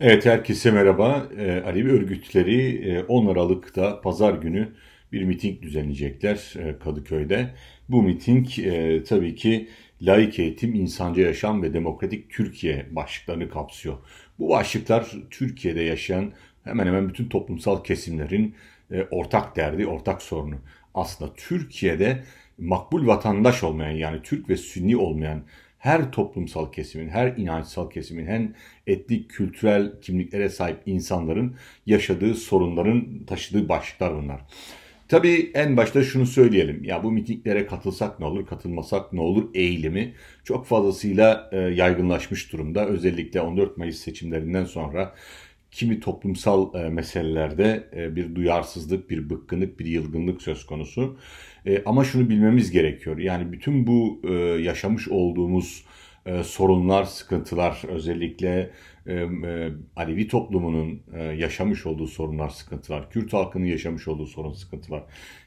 Evet herkese merhaba. E, Alevi örgütleri e, 10 Aralık'ta pazar günü bir miting düzenleyecekler e, Kadıköy'de. Bu miting e, tabii ki laik eğitim, insancı yaşam ve demokratik Türkiye başlıklarını kapsıyor. Bu başlıklar Türkiye'de yaşayan hemen hemen bütün toplumsal kesimlerin e, ortak derdi, ortak sorunu. Aslında Türkiye'de makbul vatandaş olmayan yani Türk ve Sünni olmayan her toplumsal kesimin, her inançsal kesimin, hem etnik, kültürel kimliklere sahip insanların yaşadığı sorunların taşıdığı başlıklar bunlar. Tabii en başta şunu söyleyelim. Ya bu mitinglere katılsak ne olur, katılmasak ne olur eğilimi çok fazlasıyla e, yaygınlaşmış durumda. Özellikle 14 Mayıs seçimlerinden sonra kimi toplumsal e, meselelerde e, bir duyarsızlık, bir bıkkınlık, bir yılgınlık söz konusu. E, ama şunu bilmemiz gerekiyor. Yani bütün bu e, yaşamış olduğumuz e, sorunlar, sıkıntılar özellikle e, e, Alevi toplumunun e, yaşamış olduğu sorunlar, sıkıntılar, Kürt halkının yaşamış olduğu sorun, sıkıntılar.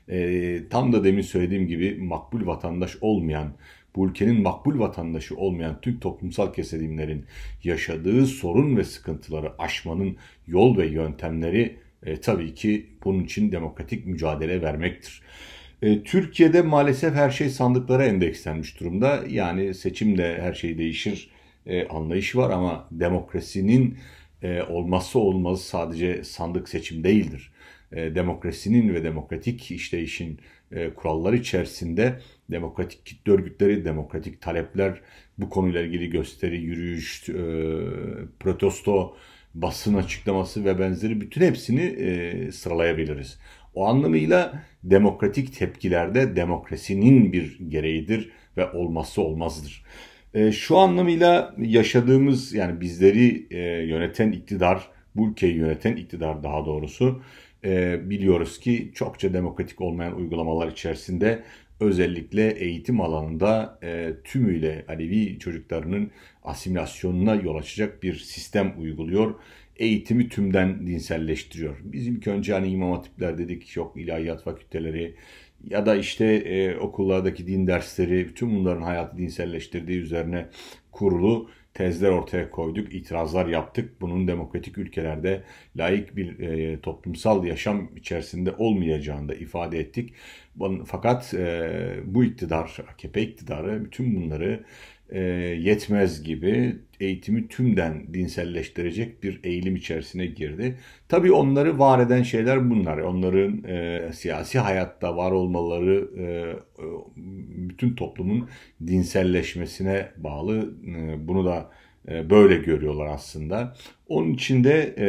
E, tam da demin söylediğim gibi makbul vatandaş olmayan, bu ülkenin makbul vatandaşı olmayan tüm toplumsal kesimlerin yaşadığı sorun ve sıkıntıları aşmanın yol ve yöntemleri e, tabii ki bunun için demokratik mücadele vermektir. E, Türkiye'de maalesef her şey sandıklara endekslenmiş durumda. Yani seçimle her şey değişir e, anlayışı var ama demokrasinin e, olmazsa olmazı sadece sandık seçim değildir. E, demokrasinin ve demokratik işleyişin e, kuralları içerisinde demokratik kitle örgütleri, demokratik talepler, bu konuyla ilgili gösteri, yürüyüş, e, protesto, basın açıklaması ve benzeri bütün hepsini sıralayabiliriz. O anlamıyla demokratik tepkilerde demokrasinin bir gereğidir ve olmazsa olmazdır. E, şu anlamıyla yaşadığımız yani bizleri e, yöneten iktidar, bu ülkeyi yöneten iktidar daha doğrusu e, biliyoruz ki çokça demokratik olmayan uygulamalar içerisinde özellikle eğitim alanında e, tümüyle Alevi çocuklarının asimilasyonuna yol açacak bir sistem uyguluyor eğitimi tümden dinselleştiriyor. Bizim önce hani imam hatipler dedik, yok ilahiyat fakülteleri ya da işte e, okullardaki din dersleri, bütün bunların hayatı dinselleştirdiği üzerine kurulu tezler ortaya koyduk, itirazlar yaptık. Bunun demokratik ülkelerde layık bir e, toplumsal yaşam içerisinde olmayacağını da ifade ettik. Fakat e, bu iktidar, AKP iktidarı bütün bunları e, yetmez gibi eğitimi tümden dinselleştirecek bir eğilim içerisine girdi. Tabii onları var eden şeyler bunlar. Onların e, siyasi hayatta var olmaları e, e bütün toplumun dinselleşmesine bağlı. E, bunu da e, böyle görüyorlar aslında. Onun için de e,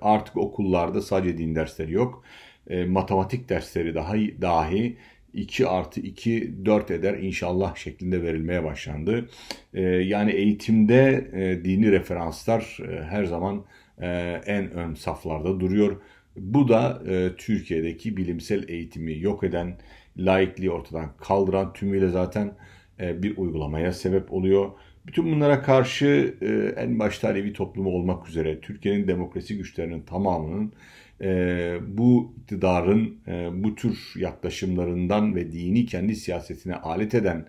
artık okullarda sadece din dersleri yok. E, matematik dersleri daha dahi 2 artı 2 4 eder inşallah şeklinde verilmeye başlandı. Ee, yani eğitimde e, dini referanslar e, her zaman e, en ön saflarda duruyor. Bu da Türkiye'deki bilimsel eğitimi yok eden, laikliği ortadan kaldıran tümüyle zaten bir uygulamaya sebep oluyor. Bütün bunlara karşı en başta Alevi toplumu olmak üzere Türkiye'nin demokrasi güçlerinin tamamının e, bu iktidarın e, bu tür yaklaşımlarından ve dini kendi siyasetine alet eden,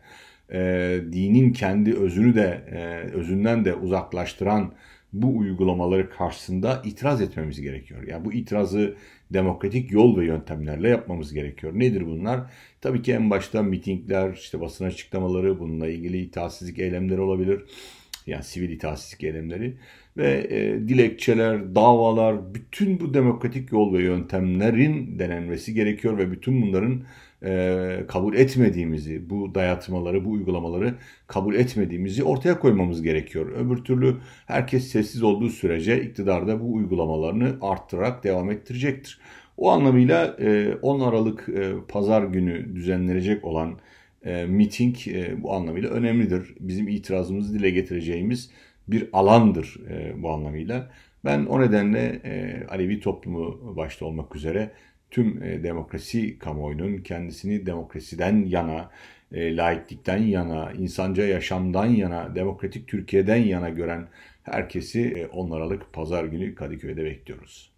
e, dinin kendi özünü de e, özünden de uzaklaştıran bu uygulamaları karşısında itiraz etmemiz gerekiyor. Yani bu itirazı demokratik yol ve yöntemlerle yapmamız gerekiyor. Nedir bunlar? Tabii ki en başta mitingler, işte basın açıklamaları, bununla ilgili itaatsizlik eylemleri olabilir. Yani sivil itaatsizlik eylemleri ve e, dilekçeler, davalar, bütün bu demokratik yol ve yöntemlerin denenmesi gerekiyor ve bütün bunların e, kabul etmediğimizi, bu dayatmaları, bu uygulamaları kabul etmediğimizi ortaya koymamız gerekiyor. Öbür türlü herkes sessiz olduğu sürece iktidarda bu uygulamalarını arttırarak devam ettirecektir. O anlamıyla e, 10 Aralık e, pazar günü düzenlenecek olan e, miting e, bu anlamıyla önemlidir. Bizim itirazımızı dile getireceğimiz bir alandır e, bu anlamıyla. Ben o nedenle e, Alevi toplumu başta olmak üzere tüm e, demokrasi kamuoyunun kendisini demokrasiden yana, e, laiklikten yana, insanca yaşamdan yana, demokratik Türkiye'den yana gören herkesi e, onlaralık pazar günü Kadıköy'de bekliyoruz.